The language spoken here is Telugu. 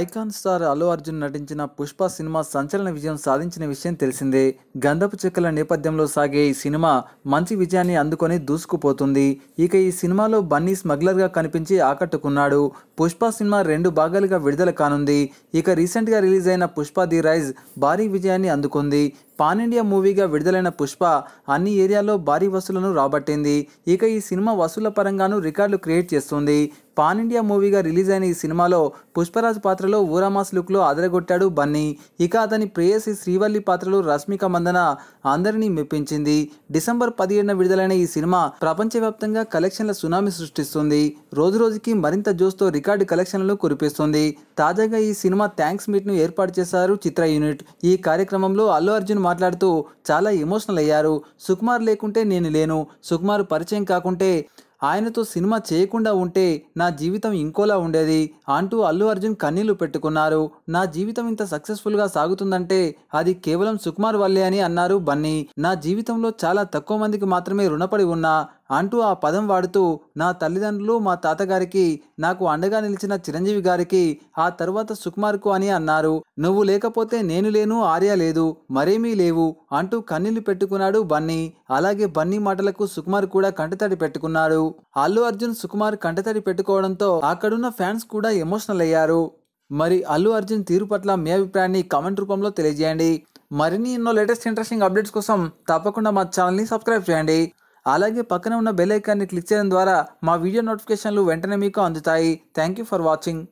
ఐకాన్ స్టార్ అల్లు అర్జున్ నటించిన పుష్ప సినిమా సంచలన విజయం సాధించిన విషయం తెలిసిందే గంధపు చెక్కల నేపథ్యంలో సాగే ఈ సినిమా మంచి విజయాన్ని అందుకొని దూసుకుపోతుంది ఇక ఈ సినిమాలో బన్నీ స్మగ్లర్గా కనిపించి ఆకట్టుకున్నాడు పుష్ప సినిమా రెండు భాగాలుగా విడుదల కానుంది ఇక రీసెంట్గా రిలీజ్ అయిన పుష్ప ది రైజ్ భారీ విజయాన్ని అందుకుంది పాన్ ఇండియా మూవీగా విడుదలైన పుష్ప అన్ని ఏరియాలో భారీ వసూలను రాబట్టింది ఇక ఈ సినిమా వసూల పరంగానూ రికార్డులు క్రియేట్ చేస్తుంది పాన్ ఇండియా మూవీగా రిలీజ్ అయిన ఈ సినిమాలో పుష్పరాజ్ పాత్రలో ఊరామాస్ లుక్లో అదరగొట్టాడు బన్నీ ఇక అతని ప్రేయసి శ్రీవల్లి పాత్రలో రష్మిక మందన అందరినీ మెప్పించింది డిసెంబర్ పదిహేడున విడుదలైన ఈ సినిమా ప్రపంచవ్యాప్తంగా కలెక్షన్ల సునామీ సృష్టిస్తుంది రోజు రోజుకి మరింత జోస్తో రికార్డు కలెక్షన్లను కురిపిస్తుంది తాజాగా ఈ సినిమా థ్యాంక్స్ మీట్ను ఏర్పాటు చేశారు చిత్ర యూనిట్ ఈ కార్యక్రమంలో అల్లు అర్జున్ మాట్లాడుతూ చాలా ఎమోషనల్ అయ్యారు సుకుమార్ లేకుంటే నేను లేను సుకుమార్ పరిచయం కాకుంటే ఆయనతో సినిమా చేయకుండా ఉంటే నా జీవితం ఇంకోలా ఉండేది అంటూ అల్లు అర్జున్ కన్నీళ్లు పెట్టుకున్నారు నా జీవితం ఇంత సక్సెస్ఫుల్గా సాగుతుందంటే అది కేవలం సుకుమార్ వల్లే అని అన్నారు బన్నీ నా జీవితంలో చాలా తక్కువ మందికి మాత్రమే రుణపడి ఉన్నా అంటూ ఆ పదం వాడుతూ నా తల్లిదండ్రులు మా తాతగారికి నాకు అండగా నిలిచిన చిరంజీవి గారికి ఆ తరువాత సుకుమార్కు అని అన్నారు నువ్వు లేకపోతే నేను లేను ఆర్య లేదు మరేమీ లేవు అంటూ కన్నీళ్లు పెట్టుకున్నాడు బన్నీ అలాగే బన్నీ మాటలకు సుకుమార్ కూడా కంటతడి పెట్టుకున్నాడు అల్లు అర్జున్ సుకుమార్ కంటతడి పెట్టుకోవడంతో అక్కడున్న ఫ్యాన్స్ కూడా ఎమోషనల్ అయ్యారు మరి అల్లు అర్జున్ తీరు పట్ల మీ అభిప్రాయాన్ని కామెంట్ రూపంలో తెలియజేయండి మరిన్ని ఎన్నో లేటెస్ట్ ఇంట్రెస్టింగ్ అప్డేట్స్ కోసం తప్పకుండా మా ఛానల్ని సబ్స్క్రైబ్ చేయండి అలాగే పక్కన ఉన్న బెల్ ఐకాన్ని క్లిక్ చేయడం ద్వారా మా వీడియో నోటిఫికేషన్లు వెంటనే మీకు అందుతాయి థ్యాంక్ యూ ఫర్ వాచింగ్